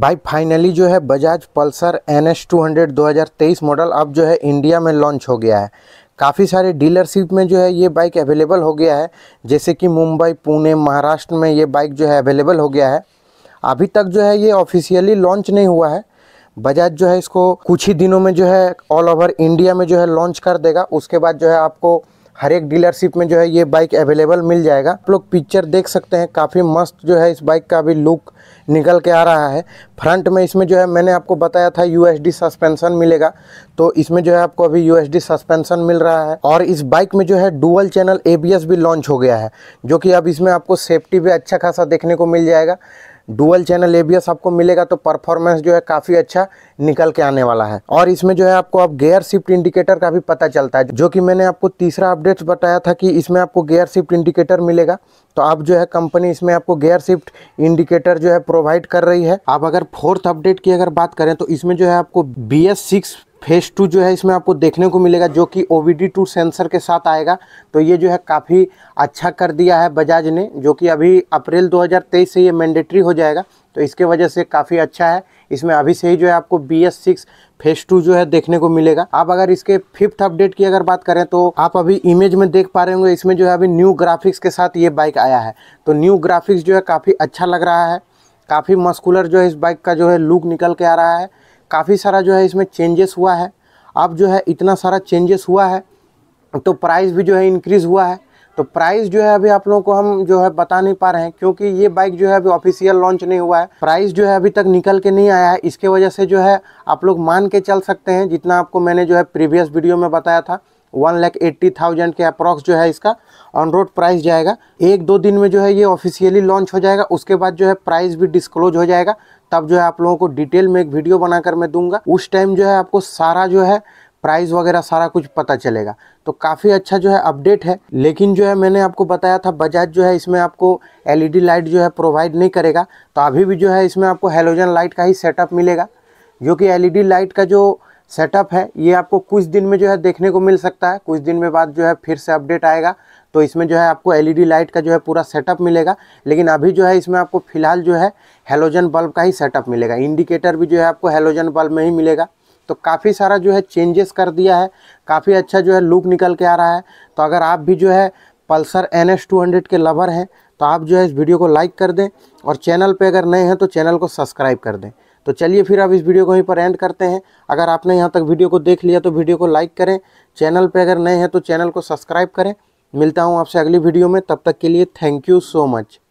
भाई फाइनली जो है Bajaj Pulsar N S two hundred दो हज़ार तेईस मॉडल अब जो है इंडिया में लॉन्च हो गया है काफ़ी सारे डीलरशिप में जो है ये बाइक अवेलेबल हो गया है जैसे कि मुंबई पुणे महाराष्ट्र में ये बाइक जो है अवेलेबल हो गया है अभी तक जो है ये ऑफिशियली लॉन्च नहीं हुआ है बजाज जो है इसको कुछ ही दिनों में जो है ऑल ओवर इंडिया में जो है लॉन्च कर देगा उसके बाद जो है आपको हर एक डीलरशिप में जो है ये बाइक अवेलेबल मिल जाएगा आप लोग पिक्चर देख सकते हैं काफ़ी मस्त जो है इस बाइक का भी लुक निकल के आ रहा है फ्रंट में इसमें जो है मैंने आपको बताया था यू सस्पेंशन मिलेगा तो इसमें जो है आपको अभी यू सस्पेंशन मिल रहा है और इस बाइक में जो है डुअल चैनल ए भी लॉन्च हो गया है जो कि अब इसमें आपको सेफ्टी भी अच्छा खासा देखने को मिल जाएगा डुअल चैनल एबीएस आपको मिलेगा तो परफॉर्मेंस जो है काफ़ी अच्छा निकल के आने वाला है और इसमें जो है आपको अब गेयर शिफ्ट इंडिकेटर का भी पता चलता है जो कि मैंने आपको तीसरा अपडेट बताया था कि इसमें आपको गेयर शिफ्ट इंडिकेटर मिलेगा तो आप जो है कंपनी इसमें आपको गेयर शिफ्ट इंडिकेटर जो है प्रोवाइड कर रही है आप अगर फोर्थ अपडेट की अगर बात करें तो इसमें जो है आपको B S six phase two जो है इसमें आपको देखने को मिलेगा जो कि ओ वी टू सेंसर के साथ आएगा तो ये जो है काफ़ी अच्छा कर दिया है बजाज ने जो कि अभी अप्रैल 2023 से ये मैंडेटरी हो जाएगा तो इसके वजह से काफ़ी अच्छा है इसमें अभी से ही जो है आपको B S six phase two जो है देखने को मिलेगा आप अगर इसके फिफ्थ अपडेट की अगर बात करें तो आप अभी इमेज में देख पा रहे होंगे इसमें जो है अभी न्यू ग्राफिक्स के साथ ये बाइक आया है तो न्यू ग्राफिक्स जो है काफ़ी अच्छा लग रहा है काफ़ी मस्कुलर जो है इस बाइक का जो है लुक निकल के आ रहा है काफ़ी सारा जो है इसमें चेंजेस हुआ है अब जो है इतना सारा चेंजेस हुआ है तो प्राइस भी जो है इंक्रीज़ हुआ है तो प्राइस जो है अभी आप लोगों को हम जो है बता नहीं पा रहे हैं क्योंकि ये बाइक जो है अभी ऑफिशियल लॉन्च नहीं हुआ है प्राइस जो है अभी तक निकल के नहीं आया है इसके वजह से जो है आप लोग मान के चल सकते हैं जितना आपको मैंने जो है प्रीवियस वीडियो में बताया था वन लैख एट्टी थाउजेंड के अप्रॉक्स जो है इसका ऑन रोड प्राइस जाएगा एक दो दिन में जो है ये ऑफिशियली लॉन्च हो जाएगा उसके बाद जो है प्राइस भी डिस्क्लोज हो जाएगा तब जो है आप लोगों को डिटेल में एक वीडियो बनाकर मैं दूंगा उस टाइम जो है आपको सारा जो है प्राइस वगैरह सारा कुछ पता चलेगा तो काफ़ी अच्छा जो है अपडेट है लेकिन जो है मैंने आपको बताया था बजाज जो है इसमें आपको एलईडी लाइट जो है प्रोवाइड नहीं करेगा तो अभी भी जो है इसमें आपको हेलोजन लाइट का ही सेटअप मिलेगा जो कि एलईडी लाइट का जो सेटअप है ये आपको कुछ दिन में जो है देखने को मिल सकता है कुछ दिन में बाद जो है फिर से अपडेट आएगा तो इसमें जो है आपको एलईडी लाइट का जो है पूरा सेटअप मिलेगा लेकिन अभी जो है इसमें आपको फिलहाल जो है हेलोजन बल्ब का ही सेटअप मिलेगा इंडिकेटर भी जो है आपको हेलोजन बल्ब में ही मिलेगा तो काफ़ी सारा जो है चेंजेस कर दिया है काफ़ी अच्छा जो है लुक निकल के आ रहा है तो अगर आप भी जो है Pulsar N S two hundred के लवर हैं तो आप जो है इस वीडियो को लाइक कर दें और चैनल पर अगर नए हैं तो चैनल को सब्सक्राइब कर दें तो चलिए फिर अब इस वीडियो को यहीं पर एंड करते हैं अगर आपने यहाँ तक वीडियो को देख लिया तो वीडियो को लाइक करें चैनल पर अगर नए हैं तो चैनल को सब्सक्राइब करें मिलता हूँ आपसे अगली वीडियो में तब तक के लिए थैंक यू सो मच